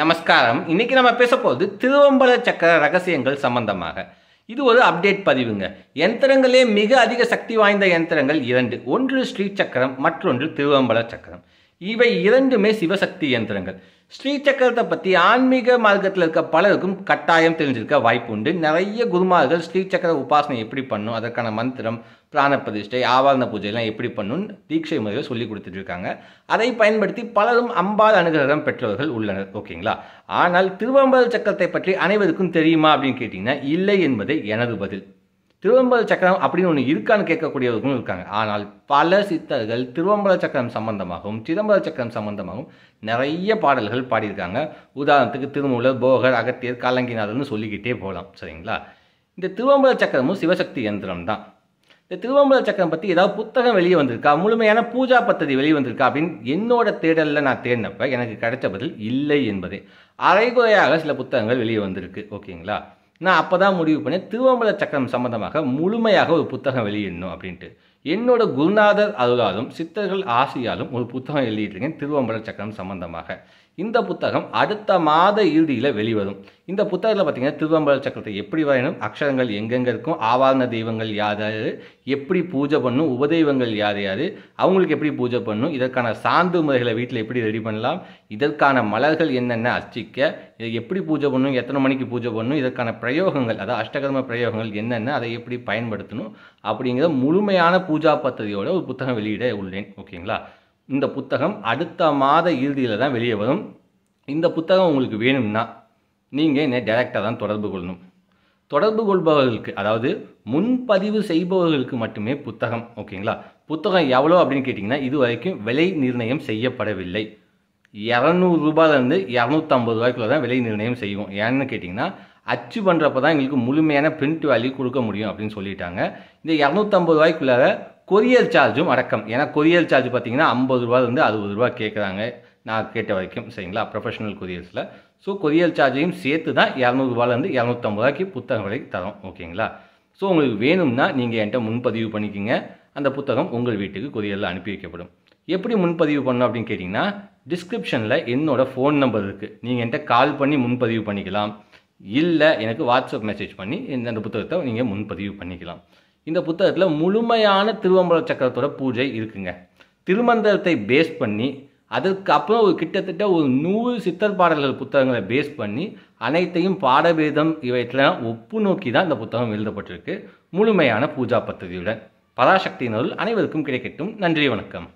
நமஸ்காரம் இன்னைக்கு நம்ம பேச போகுது திருவம்பல சக்கர ரகசியங்கள் சம்பந்தமாக இது ஒரு அப்டேட் பதிவுங்க யந்திரங்களே மிக அதிக சக்தி வாய்ந்த யந்திரங்கள் இரண்டு ஒன்று ஸ்ரீ சக்கரம் மற்றொன்று திருவம்பல சக்கரம் இவை இரண்டுமே சிவசக்தி இயந்திரங்கள் ஸ்ரீ சக்கரத்தை பற்றி ஆன்மீக மார்க்கத்தில் இருக்க பலருக்கும் கட்டாயம் தெரிஞ்சிருக்க வாய்ப்பு உண்டு நிறைய குருமார்கள் ஸ்ரீ சக்கர உபாசனை எப்படி பண்ணும் அதற்கான மந்திரம் பிராண பிரதிஷ்டை ஆவாரண பூஜைலாம் எப்படி பண்ணுன்னு தீட்சை முறையில் சொல்லி கொடுத்துட்ருக்காங்க அதை பயன்படுத்தி பலரும் அம்பாள் அனுகிரகம் பெற்றவர்கள் உள்ளனர் ஓகேங்களா ஆனால் திருவம்பர சக்கரத்தை பற்றி அனைவருக்கும் தெரியுமா அப்படின்னு கேட்டிங்கன்னா இல்லை என்பதே எனது பதில் திருவம்பல சக்கரம் அப்படின்னு ஒன்று இருக்கான்னு கேட்கக்கூடியவர்களும் இருக்காங்க ஆனால் பல சித்தர்கள் திருவம்பல சக்கரம் சம்பந்தமாகவும் சிதம்பர சக்கரம் சம்பந்தமாகவும் நிறைய பாடல்கள் பாடியிருக்காங்க உதாரணத்துக்கு திருமூலர் போகர் அகத்தியர் காலங்கிநாதர்னு சொல்லிக்கிட்டே போகலாம் சரிங்களா இந்த திருவம்பல சக்கரமும் சிவசக்தி இயந்திரம் தான் இந்த திருவம்பல சக்கரம் பற்றி ஏதாவது புத்தகம் வெளியே வந்திருக்கா முழுமையான பூஜா பத்ததி வெளியே வந்திருக்கா அப்படின்னு என்னோட தேடலில் நான் தேடினப்ப எனக்கு கிடைச்ச பதில் இல்லை என்பதே அரைகுறையாக சில புத்தகங்கள் வெளியே வந்திருக்கு ஓகேங்களா நான் அப்போ தான் முடிவு பண்ணேன் திருவம்பல சக்கரம் சம்மந்தமாக முழுமையாக ஒரு புத்தகம் வெளியிடணும் அப்படின்ட்டு என்னோட குருநாதர் அருளாலும் சித்தர்கள் ஆசையாலும் ஒரு புத்தகம் எழுதிட்டுருக்கேன் திருவம்பல சக்கரம் சம்பந்தமாக இந்த புத்தகம் அடுத்த மாத இறுதியில் வெளிவரும் இந்த புத்தகத்தில் பார்த்தீங்கன்னா திருவம்பல சக்கரத்தை எப்படி வரையணும் அக்ஷரங்கள் எங்கெங்கே இருக்கும் ஆவாரண தெய்வங்கள் யார் யார் எப்படி பூஜை பண்ணும் உபதெய்வங்கள் யார் யார் அவங்களுக்கு எப்படி பூஜை பண்ணும் இதற்கான சாந்து முறைகளை வீட்டில் எப்படி ரெடி பண்ணலாம் இதற்கான மலர்கள் என்னென்ன அர்ச்சிக்க இதை எப்படி பூஜை பண்ணணும் எத்தனை மணிக்கு பூஜை பண்ணணும் இதற்கான பிரயோகங்கள் அதாவது அஷ்டகர்ம பிரயோகங்கள் என்னென்ன அதை எப்படி பயன்படுத்தணும் அப்படிங்கிற முழுமையான பூஜா பத்ததியோட ஒரு புத்தகம் வெளியிட உள்ளேன் ஓகேங்களா இந்த புத்தகம் அடுத்த மாத இறுதியில் தான் வெளியே வரும் இந்த புத்தகம் உங்களுக்கு வேணும்னா நீங்கள் என்னை டேரெக்டாக தான் தொடர்பு கொள்ளணும் தொடர்பு கொள்பவர்களுக்கு அதாவது முன்பதிவு செய்பவர்களுக்கு மட்டுமே புத்தகம் ஓகேங்களா புத்தகம் எவ்வளோ அப்படின்னு கேட்டிங்கன்னா இது வரைக்கும் விலை நிர்ணயம் செய்யப்படவில்லை இரநூறுபாலேருந்து இரநூத்தம்பது ரூபாய்க்குள்ளே தான் விலை நிர்ணயம் செய்வோம் ஏன்னு கேட்டிங்கன்னா அச்சு பண்ணுறப்ப தான் எங்களுக்கு முழுமையான பிரிண்ட் வேல்யூ கொடுக்க முடியும் அப்படின்னு சொல்லிட்டாங்க இந்த இரநூத்தம்பது ரூபாய்க்குள்ளே கொரியர் சார்ஜும் அடக்கம் ஏன்னா கொரியர் சார்ஜ் பார்த்தீங்கன்னா ஐம்பது ரூபாலேருந்து அறுபது ரூபா கேட்குறாங்க நான் கேட்ட வரைக்கும் சரிங்களா ப்ரொஃபஷனல் கொரியர்ஸில் ஸோ கொரியர் சார்ஜையும் சேர்த்து தான் இரநூறுபாலேருந்து இரநூத்தம்பது ரூபாய்க்கு புத்தகம் விலை தரும் ஓகேங்களா ஸோ உங்களுக்கு வேணும்னா நீங்கள் என்கிட்ட முன்பதிவு பண்ணிக்கிங்க அந்த புத்தகம் உங்கள் வீட்டுக்கு கொரியரில் அனுப்பி வைக்கப்படும் எப்படி முன்பதிவு பண்ணணும் அப்படின்னு கேட்டிங்கன்னா டிஸ்கிரிப்ஷனில் என்னோடய ஃபோன் நம்பர் இருக்குது நீங்கள் என்கிட்ட கால் பண்ணி முன்பதிவு பண்ணிக்கலாம் இல்லை எனக்கு வாட்ஸ்அப் மெசேஜ் பண்ணி இந்த புத்தகத்தை நீங்கள் முன்பதிவு பண்ணிக்கலாம் இந்த புத்தகத்தில் முழுமையான திருவம்பல சக்கரத்தோட பூஜை இருக்குங்க திருமந்திரத்தை பேஸ் பண்ணி அதற்கு அப்புறம் ஒரு கிட்டத்தட்ட ஒரு நூறு சித்தர் பாடல்கள் புத்தகங்களை பேஸ் பண்ணி அனைத்தையும் பாடபேதம் இவற்றில் ஒப்பு நோக்கி தான் இந்த புத்தகம் எழுதப்பட்டிருக்கு முழுமையான பூஜா பദ്ധதியுடன் பராசக்தியினருள் அனைவருக்கும் கிடைக்கட்டும் நன்றி வணக்கம்